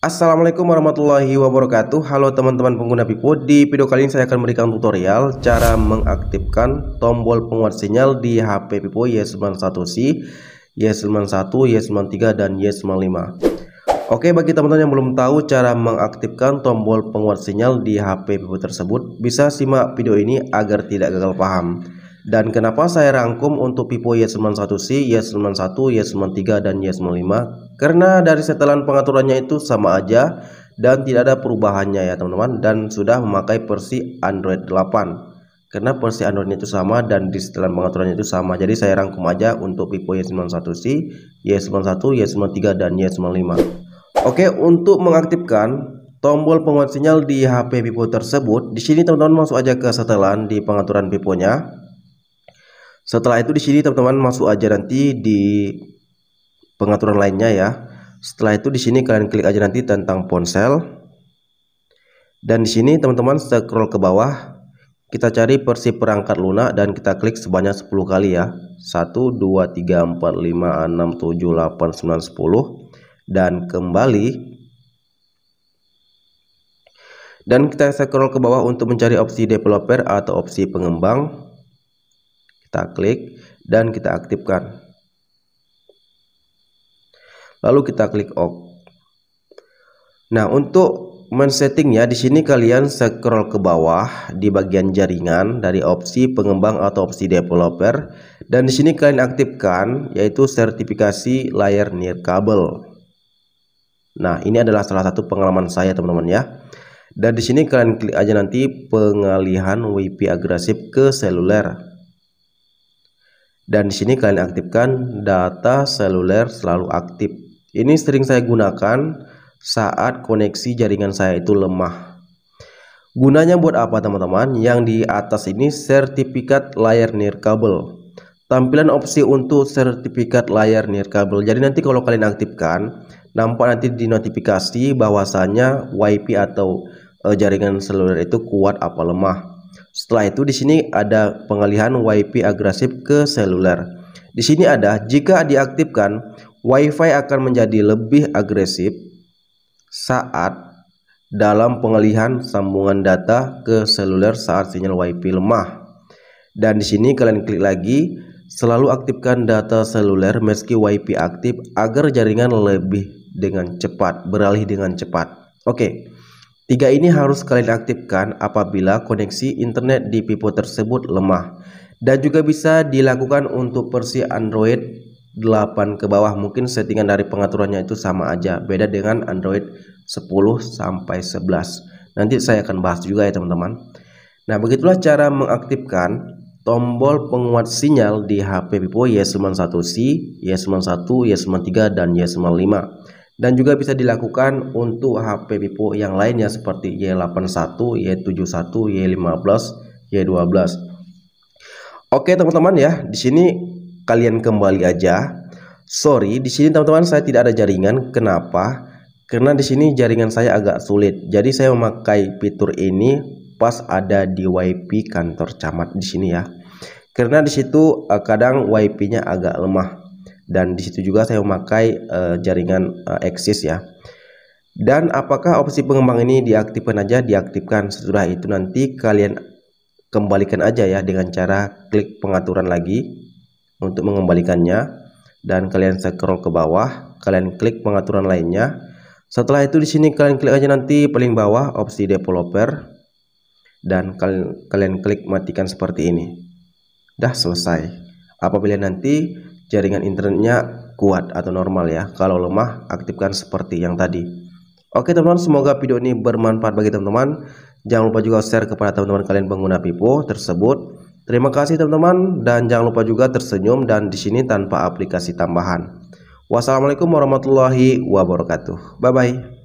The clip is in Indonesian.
Assalamualaikum warahmatullahi wabarakatuh Halo teman-teman pengguna Vivo Di video kali ini saya akan memberikan tutorial Cara mengaktifkan tombol penguat sinyal di HP Vivo Y91C Y91, Y93, dan Y95 Oke bagi teman-teman yang belum tahu cara mengaktifkan tombol penguat sinyal di HP Vivo tersebut Bisa simak video ini agar tidak gagal paham dan kenapa saya rangkum untuk Pipo Y91C, Y91, Y93, dan Y95? Karena dari setelan pengaturannya itu sama aja dan tidak ada perubahannya ya teman-teman dan sudah memakai versi Android 8. Karena versi androidnya itu sama dan di setelan pengaturannya itu sama. Jadi saya rangkum aja untuk Pipo Y91C, Y91, Y93, dan Y95. Oke, untuk mengaktifkan tombol penguat sinyal di HP Vivo tersebut. Di sini teman-teman masuk aja ke setelan di pengaturan Vivo-nya. Setelah itu di sini teman-teman masuk aja nanti di pengaturan lainnya ya. Setelah itu di sini kalian klik aja nanti tentang ponsel. Dan di sini teman-teman scroll ke bawah, kita cari versi perangkat lunak dan kita klik sebanyak 10 kali ya. 1 2 3 4 5 6 7 8 9 10 dan kembali dan kita scroll ke bawah untuk mencari opsi developer atau opsi pengembang kita klik dan kita aktifkan. Lalu kita klik OK. Nah, untuk men-settingnya di sini kalian scroll ke bawah di bagian jaringan dari opsi pengembang atau opsi developer dan di sini kalian aktifkan yaitu sertifikasi layar near kabel Nah, ini adalah salah satu pengalaman saya teman-teman ya. Dan di sini kalian klik aja nanti pengalihan WiFi agresif ke seluler dan di sini kalian aktifkan data seluler selalu aktif ini sering saya gunakan saat koneksi jaringan saya itu lemah gunanya buat apa teman-teman yang di atas ini sertifikat layar nirkabel tampilan opsi untuk sertifikat layar nirkabel jadi nanti kalau kalian aktifkan nampak nanti di notifikasi bahwasannya WiFi atau eh, jaringan seluler itu kuat apa lemah setelah itu di sini ada pengalihan WiFi agresif ke seluler. Di sini ada jika diaktifkan WiFi akan menjadi lebih agresif saat dalam pengalihan sambungan data ke seluler saat sinyal WiFi lemah. Dan di sini kalian klik lagi selalu aktifkan data seluler meski WiFi aktif agar jaringan lebih dengan cepat beralih dengan cepat. Oke. Okay. Tiga ini harus kalian aktifkan apabila koneksi internet di Vivo tersebut lemah dan juga bisa dilakukan untuk versi Android 8 ke bawah mungkin settingan dari pengaturannya itu sama aja beda dengan Android 10 sampai 11 nanti saya akan bahas juga ya teman-teman nah begitulah cara mengaktifkan tombol penguat sinyal di HP Vivo Y91C, Y91, Y93, dan Y95 dan juga bisa dilakukan untuk HP Vivo yang lainnya seperti Y81, Y71, Y15, Y12. Oke teman-teman ya, di sini kalian kembali aja. Sorry, di sini teman-teman saya tidak ada jaringan. Kenapa? Karena di sini jaringan saya agak sulit. Jadi saya memakai fitur ini pas ada di WiFi kantor camat di sini ya. Karena di situ eh, kadang WiFi-nya agak lemah dan di situ juga saya memakai uh, jaringan uh, Axis ya. Dan apakah opsi pengembang ini diaktifkan aja? Diaktifkan setelah itu nanti kalian kembalikan aja ya dengan cara klik pengaturan lagi untuk mengembalikannya dan kalian scroll ke bawah, kalian klik pengaturan lainnya. Setelah itu di sini kalian klik aja nanti paling bawah opsi developer dan kalian kalian klik matikan seperti ini. Dah selesai. Apabila nanti jaringan internetnya kuat atau normal ya. Kalau lemah, aktifkan seperti yang tadi. Oke teman-teman, semoga video ini bermanfaat bagi teman-teman. Jangan lupa juga share kepada teman-teman kalian pengguna Vivo tersebut. Terima kasih teman-teman dan jangan lupa juga tersenyum dan di sini tanpa aplikasi tambahan. Wassalamualaikum warahmatullahi wabarakatuh. Bye bye.